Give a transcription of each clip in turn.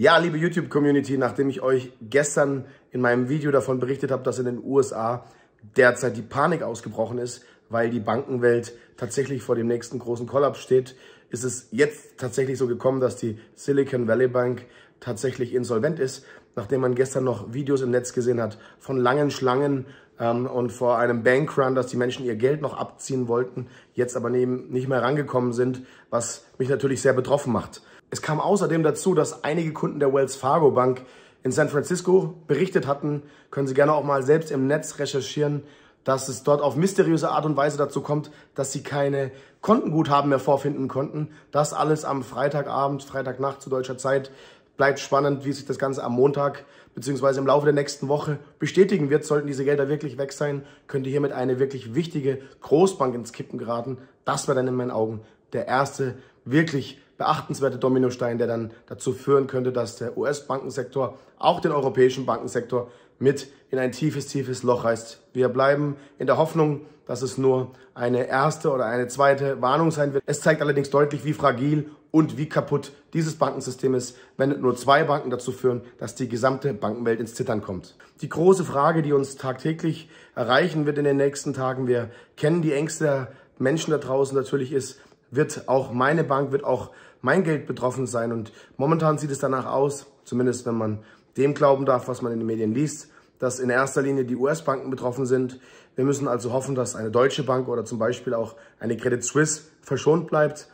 Ja, liebe YouTube-Community, nachdem ich euch gestern in meinem Video davon berichtet habe, dass in den USA derzeit die Panik ausgebrochen ist, weil die Bankenwelt tatsächlich vor dem nächsten großen Kollaps steht, ist es jetzt tatsächlich so gekommen, dass die Silicon Valley Bank tatsächlich insolvent ist, nachdem man gestern noch Videos im Netz gesehen hat von langen Schlangen ähm, und vor einem Bankrun, dass die Menschen ihr Geld noch abziehen wollten, jetzt aber neben, nicht mehr rangekommen sind, was mich natürlich sehr betroffen macht. Es kam außerdem dazu, dass einige Kunden der Wells Fargo Bank in San Francisco berichtet hatten, können Sie gerne auch mal selbst im Netz recherchieren, dass es dort auf mysteriöse Art und Weise dazu kommt, dass sie keine Kontenguthaben mehr vorfinden konnten. Das alles am Freitagabend, Freitagnacht zu deutscher Zeit. Bleibt spannend, wie sich das Ganze am Montag bzw. im Laufe der nächsten Woche bestätigen wird. Sollten diese Gelder wirklich weg sein, könnte hiermit eine wirklich wichtige Großbank ins Kippen geraten. Das wäre dann in meinen Augen der erste wirklich beachtenswerte Dominostein, der dann dazu führen könnte, dass der US-Bankensektor auch den europäischen Bankensektor mit in ein tiefes, tiefes Loch reißt. Wir bleiben in der Hoffnung, dass es nur eine erste oder eine zweite Warnung sein wird. Es zeigt allerdings deutlich, wie fragil und wie kaputt dieses Bankensystem ist, wenn nur zwei Banken dazu führen, dass die gesamte Bankenwelt ins Zittern kommt. Die große Frage, die uns tagtäglich erreichen wird in den nächsten Tagen, wir kennen die Ängste der Menschen da draußen natürlich, ist, wird auch meine Bank, wird auch mein Geld betroffen sein. Und momentan sieht es danach aus, zumindest wenn man dem glauben darf, was man in den Medien liest, dass in erster Linie die US-Banken betroffen sind. Wir müssen also hoffen, dass eine deutsche Bank oder zum Beispiel auch eine Credit Suisse verschont bleibt.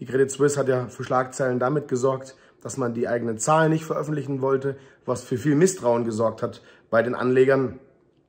Die Credit Suisse hat ja für Schlagzeilen damit gesorgt, dass man die eigenen Zahlen nicht veröffentlichen wollte, was für viel Misstrauen gesorgt hat bei den Anlegern.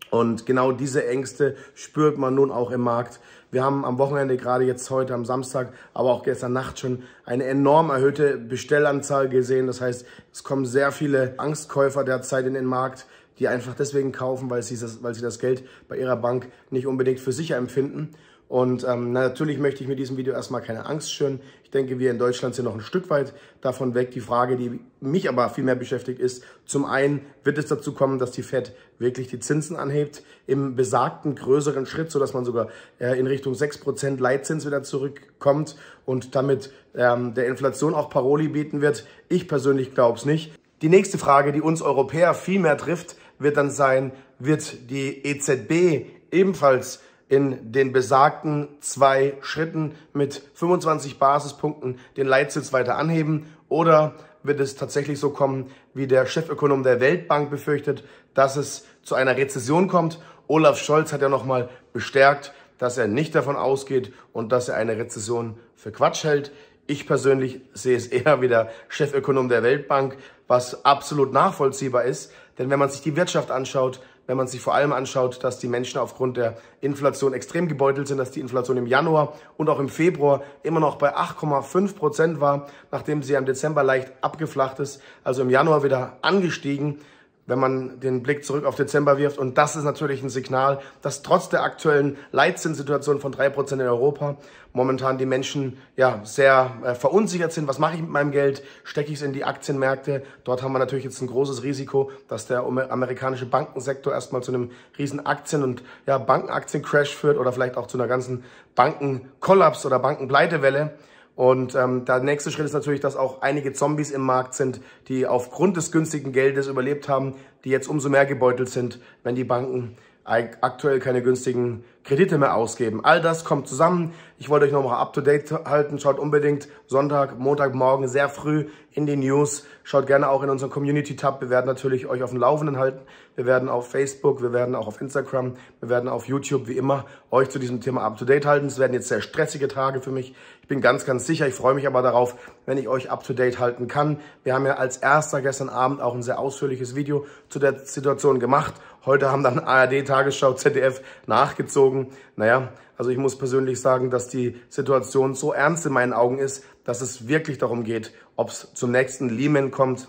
Und genau diese Ängste spürt man nun auch im Markt. Wir haben am Wochenende, gerade jetzt heute am Samstag, aber auch gestern Nacht schon eine enorm erhöhte Bestellanzahl gesehen. Das heißt, es kommen sehr viele Angstkäufer derzeit in den Markt, die einfach deswegen kaufen, weil sie das, weil sie das Geld bei ihrer Bank nicht unbedingt für sicher empfinden. Und ähm, natürlich möchte ich mit diesem Video erstmal keine Angst schüren. Ich denke, wir in Deutschland sind noch ein Stück weit davon weg. Die Frage, die mich aber viel mehr beschäftigt, ist, zum einen wird es dazu kommen, dass die FED wirklich die Zinsen anhebt im besagten größeren Schritt, sodass man sogar äh, in Richtung 6% Leitzins wieder zurückkommt und damit ähm, der Inflation auch Paroli bieten wird. Ich persönlich glaube es nicht. Die nächste Frage, die uns Europäer viel mehr trifft, wird dann sein, wird die EZB ebenfalls in den besagten zwei Schritten mit 25 Basispunkten den Leitzins weiter anheben oder wird es tatsächlich so kommen, wie der Chefökonom der Weltbank befürchtet, dass es zu einer Rezession kommt. Olaf Scholz hat ja nochmal bestärkt, dass er nicht davon ausgeht und dass er eine Rezession für Quatsch hält. Ich persönlich sehe es eher wie der Chefökonom der Weltbank, was absolut nachvollziehbar ist. Denn wenn man sich die Wirtschaft anschaut, wenn man sich vor allem anschaut, dass die Menschen aufgrund der Inflation extrem gebeutelt sind, dass die Inflation im Januar und auch im Februar immer noch bei 8,5 Prozent war, nachdem sie im Dezember leicht abgeflacht ist, also im Januar wieder angestiegen wenn man den Blick zurück auf Dezember wirft. Und das ist natürlich ein Signal, dass trotz der aktuellen Leitzinssituation von drei Prozent in Europa momentan die Menschen ja sehr äh, verunsichert sind. Was mache ich mit meinem Geld? Stecke ich es in die Aktienmärkte? Dort haben wir natürlich jetzt ein großes Risiko, dass der amerikanische Bankensektor erstmal zu einem riesen Aktien- und ja, Bankenaktien-Crash führt oder vielleicht auch zu einer ganzen Bankenkollaps oder Bankenpleitewelle. Und ähm, der nächste Schritt ist natürlich, dass auch einige Zombies im Markt sind, die aufgrund des günstigen Geldes überlebt haben, die jetzt umso mehr gebeutelt sind, wenn die Banken aktuell keine günstigen Kredite mehr ausgeben. All das kommt zusammen. Ich wollte euch nochmal up-to-date halten. Schaut unbedingt Sonntag, Montagmorgen sehr früh in die News. Schaut gerne auch in unseren Community-Tab. Wir werden natürlich euch auf dem Laufenden halten. Wir werden auf Facebook, wir werden auch auf Instagram, wir werden auf YouTube, wie immer, euch zu diesem Thema up-to-date halten. Es werden jetzt sehr stressige Tage für mich. Ich bin ganz, ganz sicher. Ich freue mich aber darauf, wenn ich euch up-to-date halten kann. Wir haben ja als erster gestern Abend auch ein sehr ausführliches Video zu der Situation gemacht. Heute haben dann ARD, Tagesschau, ZDF nachgezogen. Augen. Naja, also ich muss persönlich sagen, dass die Situation so ernst in meinen Augen ist, dass es wirklich darum geht, ob es zum nächsten Lehman kommt.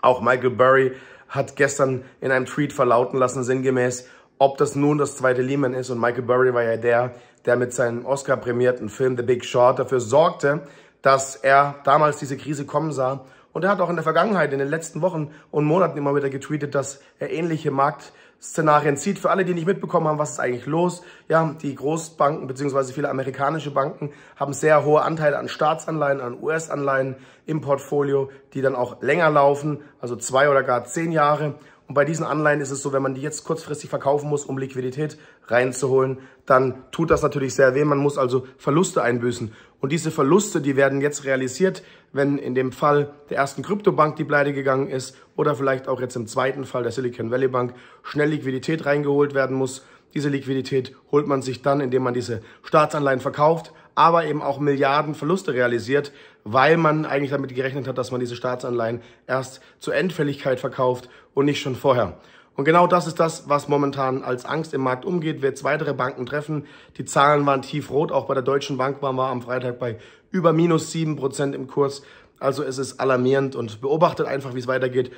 Auch Michael Burry hat gestern in einem Tweet verlauten lassen, sinngemäß, ob das nun das zweite Lehman ist. Und Michael Burry war ja der, der mit seinem Oscar-prämierten Film The Big Short dafür sorgte, dass er damals diese Krise kommen sah. Und er hat auch in der Vergangenheit, in den letzten Wochen und Monaten immer wieder getweetet, dass er ähnliche Marktszenarien sieht. Für alle, die nicht mitbekommen haben, was ist eigentlich los? Ja, die Großbanken beziehungsweise viele amerikanische Banken haben sehr hohe Anteile an Staatsanleihen, an US-Anleihen im Portfolio, die dann auch länger laufen, also zwei oder gar zehn Jahre. Und bei diesen Anleihen ist es so, wenn man die jetzt kurzfristig verkaufen muss, um Liquidität reinzuholen, dann tut das natürlich sehr weh. Man muss also Verluste einbüßen. Und diese Verluste, die werden jetzt realisiert, wenn in dem Fall der ersten Kryptobank die pleite gegangen ist oder vielleicht auch jetzt im zweiten Fall der Silicon Valley Bank schnell Liquidität reingeholt werden muss. Diese Liquidität holt man sich dann, indem man diese Staatsanleihen verkauft, aber eben auch Milliarden Verluste realisiert, weil man eigentlich damit gerechnet hat, dass man diese Staatsanleihen erst zur Endfälligkeit verkauft und nicht schon vorher. Und genau das ist das, was momentan als Angst im Markt umgeht, wird es weitere Banken treffen. Die Zahlen waren tiefrot, auch bei der Deutschen Bank waren wir am Freitag bei über minus 7% im Kurs. Also es ist alarmierend und beobachtet einfach, wie es weitergeht.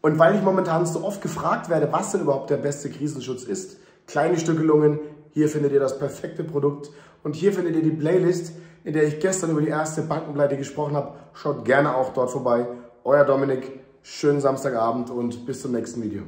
Und weil ich momentan so oft gefragt werde, was denn überhaupt der beste Krisenschutz ist, kleine Stückelungen, hier findet ihr das perfekte Produkt und hier findet ihr die Playlist, in der ich gestern über die erste Bankenpleite gesprochen habe. Schaut gerne auch dort vorbei. Euer Dominik, schönen Samstagabend und bis zum nächsten Video.